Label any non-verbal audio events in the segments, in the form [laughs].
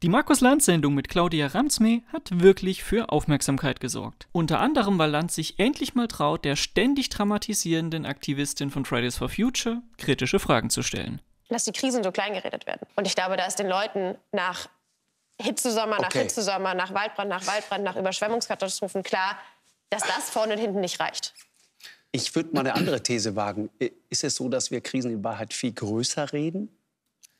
Die Markus Lanz-Sendung mit Claudia Ramsme hat wirklich für Aufmerksamkeit gesorgt. Unter anderem, weil Lanz sich endlich mal traut, der ständig dramatisierenden Aktivistin von Fridays for Future kritische Fragen zu stellen. Lass die Krisen so klein geredet werden. Und ich glaube, da ist den Leuten nach Hitzesommer, nach okay. Hitzesommer, nach Waldbrand, nach Waldbrand, nach Überschwemmungskatastrophen klar, dass das vorne und hinten nicht reicht. Ich würde mal eine andere These wagen. Ist es so, dass wir Krisen in Wahrheit viel größer reden?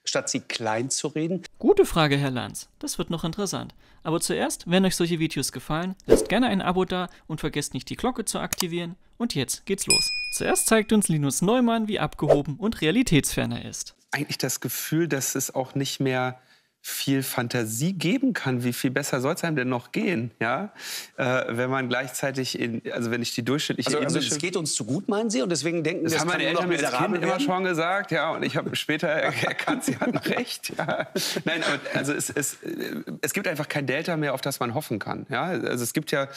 statt sie klein zu reden? Gute Frage, Herr Lanz. Das wird noch interessant. Aber zuerst, wenn euch solche Videos gefallen, lasst gerne ein Abo da und vergesst nicht die Glocke zu aktivieren. Und jetzt geht's los. Zuerst zeigt uns Linus Neumann, wie abgehoben und realitätsferner er ist. Eigentlich das Gefühl, dass es auch nicht mehr viel Fantasie geben kann, wie viel besser soll es einem denn noch gehen, ja? Äh, wenn man gleichzeitig, in, also wenn ich die durchschnittliche... Also, also es geht uns zu gut, meinen Sie? Und deswegen denken das, das haben meine Eltern mir als Kind immer schon gesagt, ja, und ich habe später erkannt, sie [laughs] hatten recht. Ja. Nein, aber also es, es, äh, es gibt einfach kein Delta mehr, auf das man hoffen kann, ja? Also es gibt ja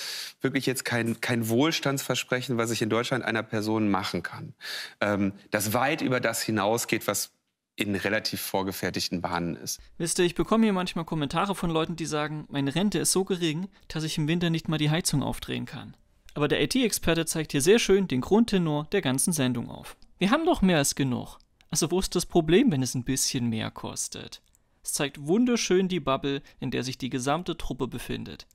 wirklich jetzt kein, kein Wohlstandsversprechen, was ich in Deutschland einer Person machen kann, ähm, das weit über das hinausgeht, was in relativ vorgefertigten Bahnen ist. Wisst ihr, ich bekomme hier manchmal Kommentare von Leuten, die sagen, meine Rente ist so gering, dass ich im Winter nicht mal die Heizung aufdrehen kann. Aber der IT-Experte zeigt hier sehr schön den Grundtenor der ganzen Sendung auf. Wir haben doch mehr als genug. Also wo ist das Problem, wenn es ein bisschen mehr kostet? Es zeigt wunderschön die Bubble, in der sich die gesamte Truppe befindet.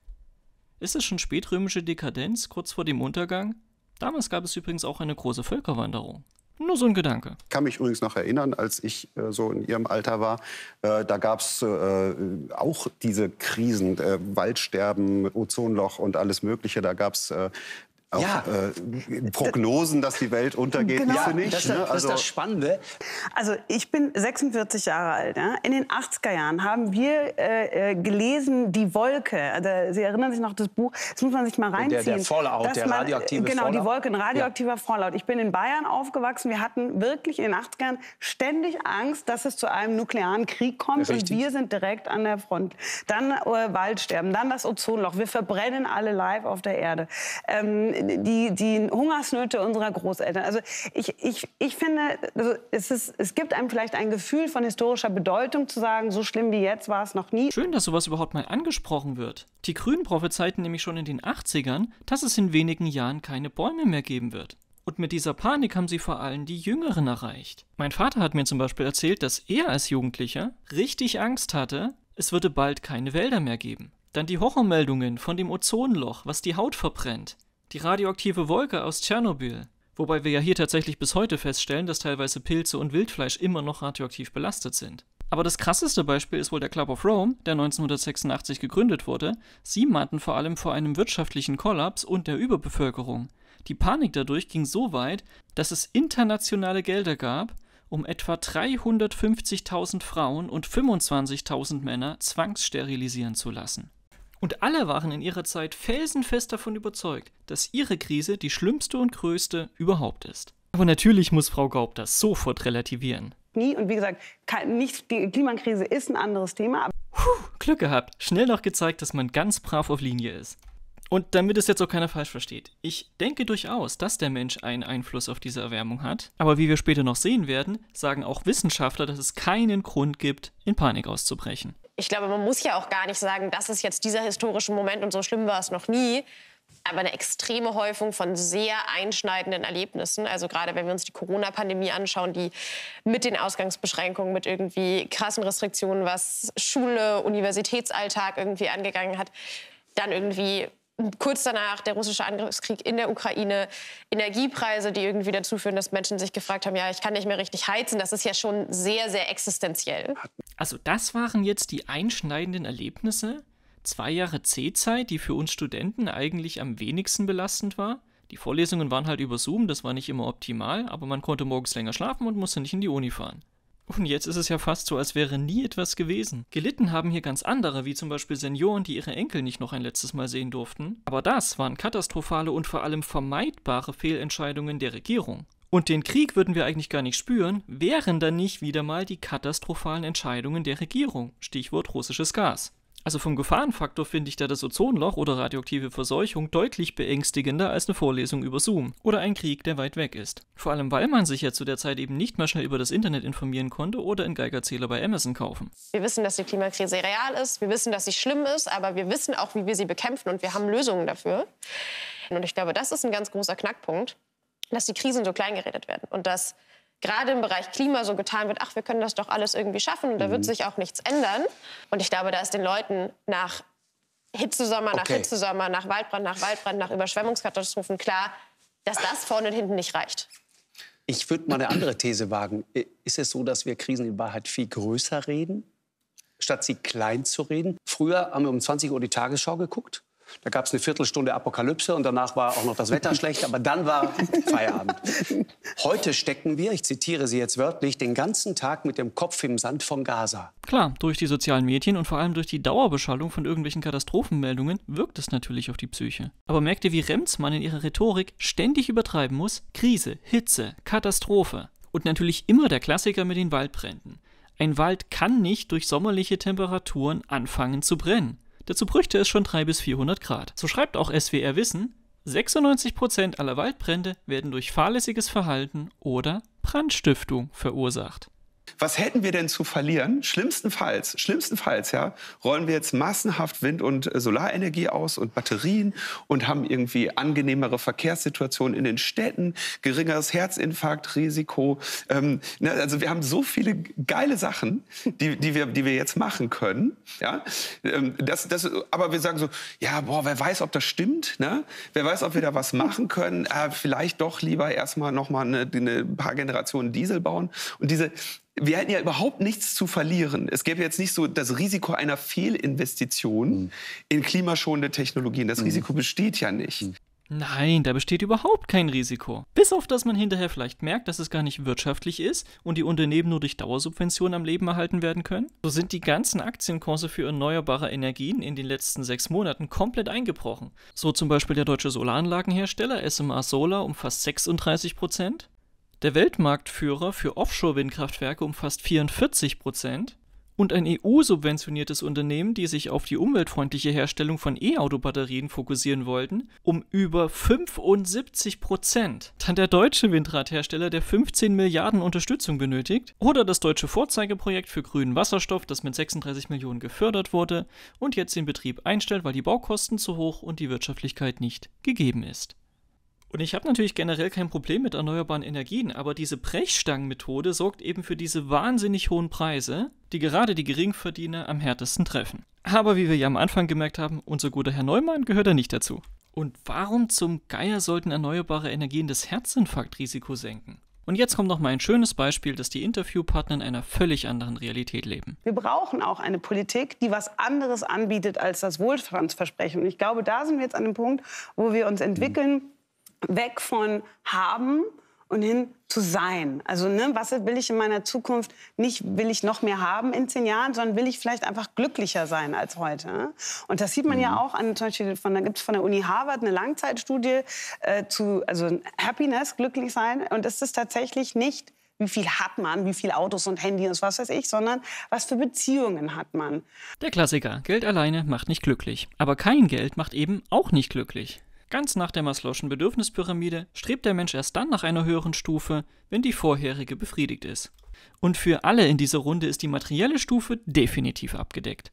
Ist es schon spätrömische Dekadenz, kurz vor dem Untergang? Damals gab es übrigens auch eine große Völkerwanderung. Nur so ein Gedanke. Ich kann mich übrigens noch erinnern, als ich äh, so in Ihrem Alter war, äh, da gab es äh, auch diese Krisen, äh, Waldsterben, Ozonloch und alles Mögliche. Da gab es äh, auch ja. äh, Prognosen, dass die Welt untergeht, genau. Ja, nicht. Das, ist, ne? das, also, das Spannende. Also ich bin 46 Jahre alt. Ja? In den 80er Jahren haben wir äh, äh, gelesen Die Wolke. Also, Sie erinnern sich noch das Buch, das muss man sich mal reinziehen. Der, der Fallout, der man, radioaktive äh, Genau, Fallout. die Wolke, ein radioaktiver Fallout. Ich bin in Bayern aufgewachsen. Wir hatten wirklich in den 80ern ständig Angst, dass es zu einem nuklearen Krieg kommt. Und wir sind direkt an der Front. Dann äh, Waldsterben, dann das Ozonloch. Wir verbrennen alle live auf der Erde. Ähm, die, die Hungersnöte unserer Großeltern. Also ich, ich, ich finde, also es, ist, es gibt einem vielleicht ein Gefühl von historischer Bedeutung zu sagen, so schlimm wie jetzt war es noch nie. Schön, dass sowas überhaupt mal angesprochen wird. Die Grünen prophezeiten nämlich schon in den 80ern, dass es in wenigen Jahren keine Bäume mehr geben wird. Und mit dieser Panik haben sie vor allem die Jüngeren erreicht. Mein Vater hat mir zum Beispiel erzählt, dass er als Jugendlicher richtig Angst hatte, es würde bald keine Wälder mehr geben. Dann die Horrormeldungen von dem Ozonloch, was die Haut verbrennt. Die radioaktive Wolke aus Tschernobyl. Wobei wir ja hier tatsächlich bis heute feststellen, dass teilweise Pilze und Wildfleisch immer noch radioaktiv belastet sind. Aber das krasseste Beispiel ist wohl der Club of Rome, der 1986 gegründet wurde. Sie mahnten vor allem vor einem wirtschaftlichen Kollaps und der Überbevölkerung. Die Panik dadurch ging so weit, dass es internationale Gelder gab, um etwa 350.000 Frauen und 25.000 Männer zwangssterilisieren zu lassen. Und alle waren in ihrer Zeit felsenfest davon überzeugt, dass ihre Krise die schlimmste und größte überhaupt ist. Aber natürlich muss Frau Gaub das sofort relativieren. Nie und wie gesagt, nicht, die Klimakrise ist ein anderes Thema. Puh, Glück gehabt. Schnell noch gezeigt, dass man ganz brav auf Linie ist. Und damit es jetzt auch keiner falsch versteht, ich denke durchaus, dass der Mensch einen Einfluss auf diese Erwärmung hat, aber wie wir später noch sehen werden, sagen auch Wissenschaftler, dass es keinen Grund gibt, in Panik auszubrechen ich glaube, man muss ja auch gar nicht sagen, das ist jetzt dieser historische Moment und so schlimm war es noch nie. Aber eine extreme Häufung von sehr einschneidenden Erlebnissen. Also gerade wenn wir uns die Corona-Pandemie anschauen, die mit den Ausgangsbeschränkungen, mit irgendwie krassen Restriktionen, was Schule, Universitätsalltag irgendwie angegangen hat, dann irgendwie kurz danach der russische Angriffskrieg in der Ukraine, Energiepreise, die irgendwie dazu führen, dass Menschen sich gefragt haben, ja, ich kann nicht mehr richtig heizen, das ist ja schon sehr, sehr existenziell. Also das waren jetzt die einschneidenden Erlebnisse. Zwei Jahre C-Zeit, die für uns Studenten eigentlich am wenigsten belastend war. Die Vorlesungen waren halt über Zoom, das war nicht immer optimal, aber man konnte morgens länger schlafen und musste nicht in die Uni fahren. Und jetzt ist es ja fast so, als wäre nie etwas gewesen. Gelitten haben hier ganz andere, wie zum Beispiel Senioren, die ihre Enkel nicht noch ein letztes Mal sehen durften. Aber das waren katastrophale und vor allem vermeidbare Fehlentscheidungen der Regierung. Und den Krieg würden wir eigentlich gar nicht spüren, wären dann nicht wieder mal die katastrophalen Entscheidungen der Regierung. Stichwort russisches Gas. Also vom Gefahrenfaktor finde ich da das Ozonloch oder radioaktive Verseuchung deutlich beängstigender als eine Vorlesung über Zoom oder ein Krieg, der weit weg ist. Vor allem, weil man sich ja zu der Zeit eben nicht mal schnell über das Internet informieren konnte oder einen Geigerzähler bei Amazon kaufen. Wir wissen, dass die Klimakrise real ist, wir wissen, dass sie schlimm ist, aber wir wissen auch, wie wir sie bekämpfen und wir haben Lösungen dafür. Und ich glaube, das ist ein ganz großer Knackpunkt, dass die Krisen so kleingeredet werden und dass gerade im Bereich Klima so getan wird, ach, wir können das doch alles irgendwie schaffen und da wird mhm. sich auch nichts ändern. Und ich glaube, da ist den Leuten nach Hitzesommer, nach okay. Hitzesommer, nach Waldbrand, nach Waldbrand, nach Überschwemmungskatastrophen klar, dass das vorne und hinten nicht reicht. Ich würde mal eine andere These wagen. Ist es so, dass wir Krisen in Wahrheit viel größer reden, statt sie klein zu reden? Früher haben wir um 20 Uhr die Tagesschau geguckt. Da gab es eine Viertelstunde Apokalypse und danach war auch noch das Wetter [laughs] schlecht, aber dann war Feierabend. Heute stecken wir, ich zitiere Sie jetzt wörtlich, den ganzen Tag mit dem Kopf im Sand von Gaza. Klar, durch die sozialen Medien und vor allem durch die Dauerbeschallung von irgendwelchen Katastrophenmeldungen wirkt es natürlich auf die Psyche. Aber merkt ihr, wie Remsmann in ihrer Rhetorik ständig übertreiben muss? Krise, Hitze, Katastrophe. Und natürlich immer der Klassiker mit den Waldbränden. Ein Wald kann nicht durch sommerliche Temperaturen anfangen zu brennen. Dazu brüchte es schon 300 bis 400 Grad. So schreibt auch SWR Wissen, 96% aller Waldbrände werden durch fahrlässiges Verhalten oder Brandstiftung verursacht. Was hätten wir denn zu verlieren? Schlimmstenfalls, schlimmstenfalls, ja, rollen wir jetzt massenhaft Wind- und äh, Solarenergie aus und Batterien und haben irgendwie angenehmere Verkehrssituationen in den Städten, geringeres Herzinfarktrisiko. Ähm, ne, also wir haben so viele geile Sachen, die, die, wir, die wir jetzt machen können. Ja? Ähm, das, das, aber wir sagen so, ja, boah, wer weiß, ob das stimmt? Ne? Wer weiß, ob wir da was machen können? Äh, vielleicht doch lieber erstmal nochmal mal eine, eine paar Generationen Diesel bauen. Und diese wir hätten ja überhaupt nichts zu verlieren. Es gäbe jetzt nicht so das Risiko einer Fehlinvestition mhm. in klimaschonende Technologien. Das mhm. Risiko besteht ja nicht. Mhm. Nein, da besteht überhaupt kein Risiko. Bis auf dass man hinterher vielleicht merkt, dass es gar nicht wirtschaftlich ist und die Unternehmen nur durch Dauersubventionen am Leben erhalten werden können. So sind die ganzen Aktienkurse für erneuerbare Energien in den letzten sechs Monaten komplett eingebrochen. So zum Beispiel der deutsche Solaranlagenhersteller SMA Solar um fast 36 Prozent, der Weltmarktführer für Offshore-Windkraftwerke umfasst 44 Prozent und ein EU-subventioniertes Unternehmen, die sich auf die umweltfreundliche Herstellung von E-Auto-Batterien fokussieren wollten, um über 75 Prozent. Dann der deutsche Windradhersteller, der 15 Milliarden Unterstützung benötigt. Oder das deutsche Vorzeigeprojekt für grünen Wasserstoff, das mit 36 Millionen gefördert wurde und jetzt den Betrieb einstellt, weil die Baukosten zu hoch und die Wirtschaftlichkeit nicht gegeben ist. Und ich habe natürlich generell kein Problem mit erneuerbaren Energien, aber diese Brechstangenmethode sorgt eben für diese wahnsinnig hohen Preise, die gerade die Geringverdiener am härtesten treffen. Aber wie wir ja am Anfang gemerkt haben, unser guter Herr Neumann gehört da nicht dazu. Und warum zum Geier sollten erneuerbare Energien das Herzinfarktrisiko senken? Und jetzt kommt noch mal ein schönes Beispiel, dass die Interviewpartner in einer völlig anderen Realität leben. Wir brauchen auch eine Politik, die was anderes anbietet als das Wohlstandsversprechen. Und ich glaube, da sind wir jetzt an dem Punkt, wo wir uns entwickeln. Mhm weg von haben und hin zu sein. Also ne, was will ich in meiner Zukunft? Nicht will ich noch mehr haben in zehn Jahren, sondern will ich vielleicht einfach glücklicher sein als heute. Ne? Und das sieht man mhm. ja auch an zum Beispiel von da gibt's von der Uni Harvard eine Langzeitstudie äh, zu also Happiness, glücklich sein. Und ist es tatsächlich nicht wie viel hat man, wie viel Autos und Handys und was weiß ich, sondern was für Beziehungen hat man. Der Klassiker, Geld alleine macht nicht glücklich. Aber kein Geld macht eben auch nicht glücklich. Ganz nach der Maslow'schen Bedürfnispyramide strebt der Mensch erst dann nach einer höheren Stufe, wenn die vorherige befriedigt ist. Und für alle in dieser Runde ist die materielle Stufe definitiv abgedeckt.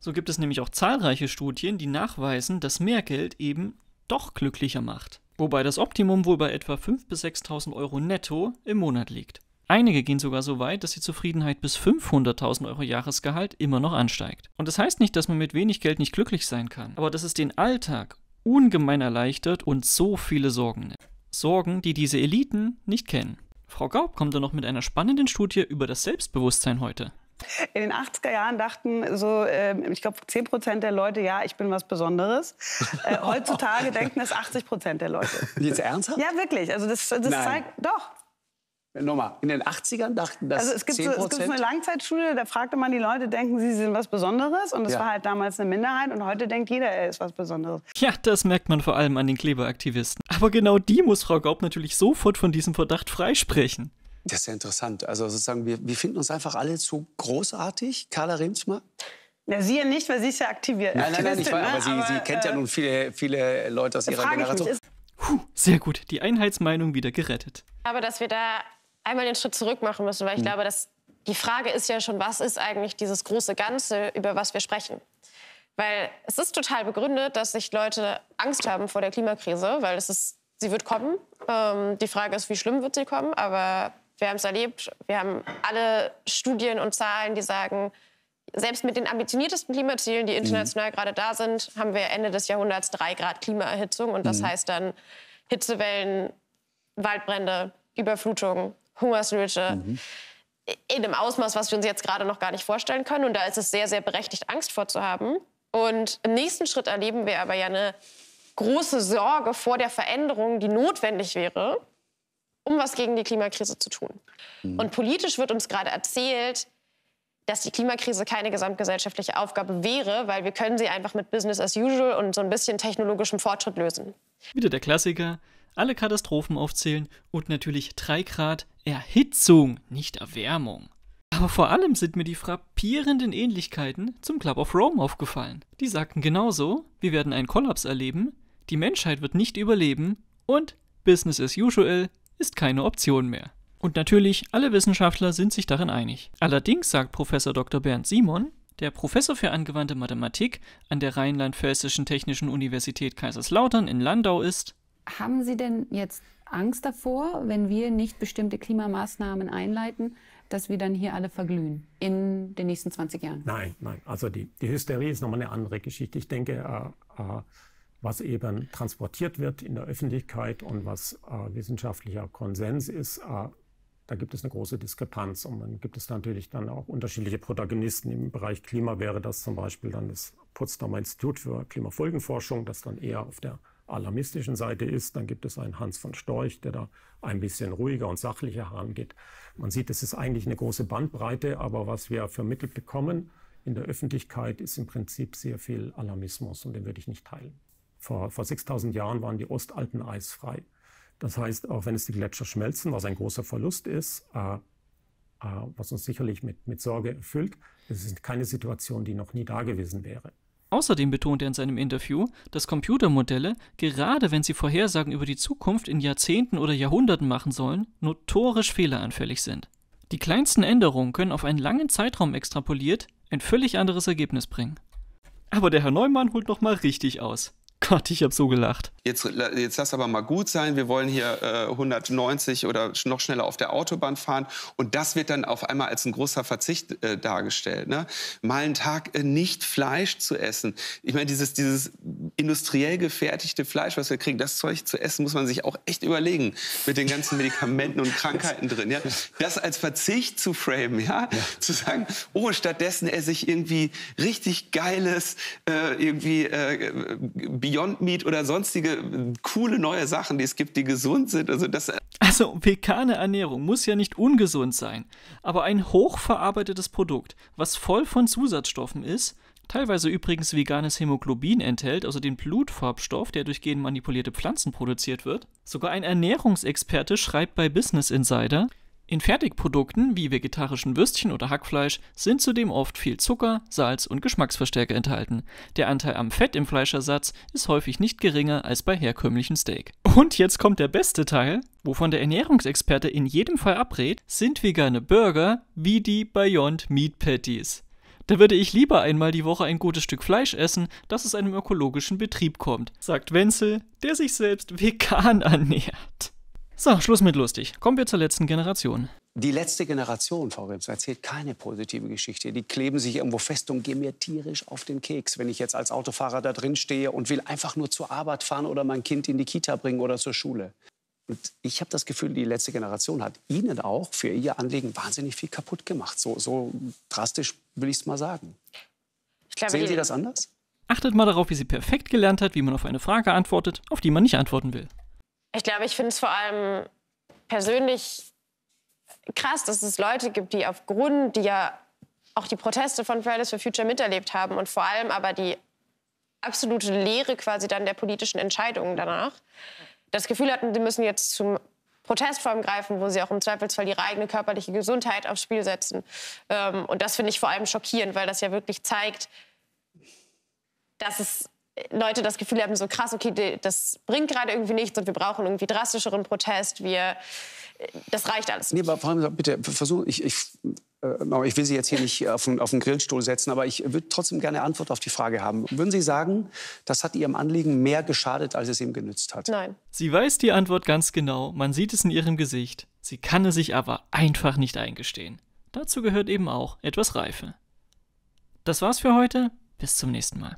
So gibt es nämlich auch zahlreiche Studien, die nachweisen, dass mehr Geld eben doch glücklicher macht. Wobei das Optimum wohl bei etwa 5.000 bis 6.000 Euro netto im Monat liegt. Einige gehen sogar so weit, dass die Zufriedenheit bis 500.000 Euro Jahresgehalt immer noch ansteigt. Und das heißt nicht, dass man mit wenig Geld nicht glücklich sein kann, aber dass es den Alltag ungemein erleichtert und so viele Sorgen nimmt. Sorgen, die diese Eliten nicht kennen. Frau Gaub kommt dann noch mit einer spannenden Studie über das Selbstbewusstsein heute. In den 80er Jahren dachten so, äh, ich glaube, 10 der Leute, ja, ich bin was Besonderes. Äh, heutzutage [laughs] denken das 80 der Leute. Jetzt ernsthaft? Ja, wirklich. Also das, das zeigt doch. Nochmal, in den 80ern dachten das also es gibt 10 so, Es gibt so eine Langzeitstudie, da fragte man die Leute, denken sie, sie sind was Besonderes? Und es ja. war halt damals eine Minderheit und heute denkt jeder, er ist was Besonderes. Ja, das merkt man vor allem an den Kleberaktivisten. Aber genau die muss Frau Gaub natürlich sofort von diesem Verdacht freisprechen. Das ist ja interessant. Also sozusagen, wir, wir finden uns einfach alle zu großartig. Carla Remsma? Ja, sie ja nicht, weil sie ist ja aktiviert. Nein, nein, nein, ich weiß, ne? aber, sie, aber, sie kennt äh, ja nun viele, viele Leute aus ihrer Generation. Mich, Puh, sehr gut, die Einheitsmeinung wieder gerettet. Aber dass wir da einmal den Schritt zurück machen müssen, weil ich mhm. glaube, dass die Frage ist ja schon, was ist eigentlich dieses große Ganze, über was wir sprechen? Weil es ist total begründet, dass sich Leute Angst haben vor der Klimakrise, weil es ist, sie wird kommen. Ähm, die Frage ist, wie schlimm wird sie kommen? Aber wir haben es erlebt. Wir haben alle Studien und Zahlen, die sagen, selbst mit den ambitioniertesten Klimazielen, die mhm. international mhm. gerade da sind, haben wir Ende des Jahrhunderts drei Grad Klimaerhitzung. Und das mhm. heißt dann Hitzewellen, Waldbrände, Überflutungen, Hungersnöte. Mhm. In einem Ausmaß, was wir uns jetzt gerade noch gar nicht vorstellen können. Und da ist es sehr, sehr berechtigt, Angst vorzuhaben. Und im nächsten Schritt erleben wir aber ja eine große Sorge vor der Veränderung, die notwendig wäre, um was gegen die Klimakrise zu tun. Mhm. Und politisch wird uns gerade erzählt, dass die Klimakrise keine gesamtgesellschaftliche Aufgabe wäre, weil wir können sie einfach mit Business as usual und so ein bisschen technologischem Fortschritt lösen. Wieder der Klassiker, alle Katastrophen aufzählen und natürlich 3 Grad Erhitzung, nicht Erwärmung. Aber vor allem sind mir die frappierenden Ähnlichkeiten zum Club of Rome aufgefallen. Die sagten genauso, wir werden einen Kollaps erleben, die Menschheit wird nicht überleben und Business as usual ist keine Option mehr. Und natürlich, alle Wissenschaftler sind sich darin einig. Allerdings sagt Professor Dr. Bernd Simon, der Professor für angewandte Mathematik an der Rheinland-Pfälzischen Technischen Universität Kaiserslautern in Landau ist, haben Sie denn jetzt Angst davor, wenn wir nicht bestimmte Klimamaßnahmen einleiten, dass wir dann hier alle verglühen in den nächsten 20 Jahren? Nein, nein. Also die, die Hysterie ist nochmal eine andere Geschichte. Ich denke, äh, äh, was eben transportiert wird in der Öffentlichkeit und was äh, wissenschaftlicher Konsens ist, äh, da gibt es eine große Diskrepanz. Und dann gibt es natürlich dann auch unterschiedliche Protagonisten. Im Bereich Klima wäre das zum Beispiel dann das Potsdamer Institut für Klimafolgenforschung, das dann eher auf der alarmistischen Seite ist. Dann gibt es einen Hans von Storch, der da ein bisschen ruhiger und sachlicher herangeht. Man sieht, es ist eigentlich eine große Bandbreite, aber was wir vermittelt bekommen in der Öffentlichkeit, ist im Prinzip sehr viel Alarmismus und den würde ich nicht teilen. Vor, vor 6000 Jahren waren die Ostalpen eisfrei. Das heißt, auch wenn es die Gletscher schmelzen, was ein großer Verlust ist, äh, äh, was uns sicherlich mit, mit Sorge erfüllt, es ist keine Situation, die noch nie da gewesen wäre. Außerdem betont er in seinem Interview, dass Computermodelle, gerade wenn sie Vorhersagen über die Zukunft in Jahrzehnten oder Jahrhunderten machen sollen, notorisch fehleranfällig sind. Die kleinsten Änderungen können auf einen langen Zeitraum extrapoliert ein völlig anderes Ergebnis bringen. Aber der Herr Neumann holt nochmal richtig aus. Gott, ich habe so gelacht. Jetzt, jetzt lass aber mal gut sein. Wir wollen hier äh, 190 oder noch schneller auf der Autobahn fahren. Und das wird dann auf einmal als ein großer Verzicht äh, dargestellt. Ne? Mal einen Tag äh, nicht Fleisch zu essen. Ich meine, dieses, dieses industriell gefertigte Fleisch, was wir kriegen, das Zeug zu essen, muss man sich auch echt überlegen. Mit den ganzen Medikamenten und Krankheiten drin. Ja? Das als Verzicht zu framen, ja? ja. Zu sagen, oh, stattdessen esse ich irgendwie richtig geiles, äh, irgendwie äh, äh Beyond Meat oder sonstige äh, coole neue Sachen, die es gibt, die gesund sind. Also, das äh, also vegane Ernährung muss ja nicht ungesund sein, aber ein hochverarbeitetes Produkt, was voll von Zusatzstoffen ist, teilweise übrigens veganes Hämoglobin enthält, also den Blutfarbstoff, der durch genmanipulierte Pflanzen produziert wird. Sogar ein Ernährungsexperte schreibt bei Business Insider, in Fertigprodukten wie vegetarischen Würstchen oder Hackfleisch sind zudem oft viel Zucker, Salz und Geschmacksverstärker enthalten. Der Anteil am Fett im Fleischersatz ist häufig nicht geringer als bei herkömmlichen Steak. Und jetzt kommt der beste Teil, wovon der Ernährungsexperte in jedem Fall abrät, sind vegane Burger wie die Beyond Meat Patties. Da würde ich lieber einmal die Woche ein gutes Stück Fleisch essen, das aus einem ökologischen Betrieb kommt, sagt Wenzel, der sich selbst vegan [laughs] ernährt. So, Schluss mit lustig. Kommen wir zur letzten Generation. Die letzte Generation, Frau Rims, erzählt keine positive Geschichte. Die kleben sich irgendwo fest und gehen mir tierisch auf den Keks. Wenn ich jetzt als Autofahrer da drin stehe und will einfach nur zur Arbeit fahren oder mein Kind in die Kita bringen oder zur Schule. Und ich habe das Gefühl, die letzte Generation hat Ihnen auch für Ihr Anliegen wahnsinnig viel kaputt gemacht. So, so drastisch will ich es mal sagen. Glaube, Sehen Sie das anders? Achtet mal darauf, wie sie perfekt gelernt hat, wie man auf eine Frage antwortet, auf die man nicht antworten will. Ich glaube, ich finde es vor allem persönlich krass, dass es Leute gibt, die aufgrund, die ja auch die Proteste von Fridays for Future miterlebt haben und vor allem aber die absolute Leere quasi dann der politischen Entscheidungen danach, das Gefühl hatten, sie müssen jetzt zum Protestform greifen, wo sie auch im Zweifelsfall ihre eigene körperliche Gesundheit aufs Spiel setzen. Ähm, und das finde ich vor allem schockierend, weil das ja wirklich zeigt, dass es Leute das Gefühl haben, so krass, okay, das bringt gerade irgendwie nichts und wir brauchen irgendwie drastischeren Protest, wir, das reicht alles nicht. Nee, aber vor allem, bitte, versuch, ich, ich, äh, ich will Sie jetzt hier nicht auf den, auf den Grillstuhl setzen, aber ich würde trotzdem gerne eine Antwort auf die Frage haben. Würden Sie sagen, das hat Ihrem Anliegen mehr geschadet, als es ihm genützt hat? Nein. Sie weiß die Antwort ganz genau, man sieht es in ihrem Gesicht. Sie kann es sich aber einfach nicht eingestehen. Dazu gehört eben auch etwas Reife. Das war's für heute, bis zum nächsten Mal.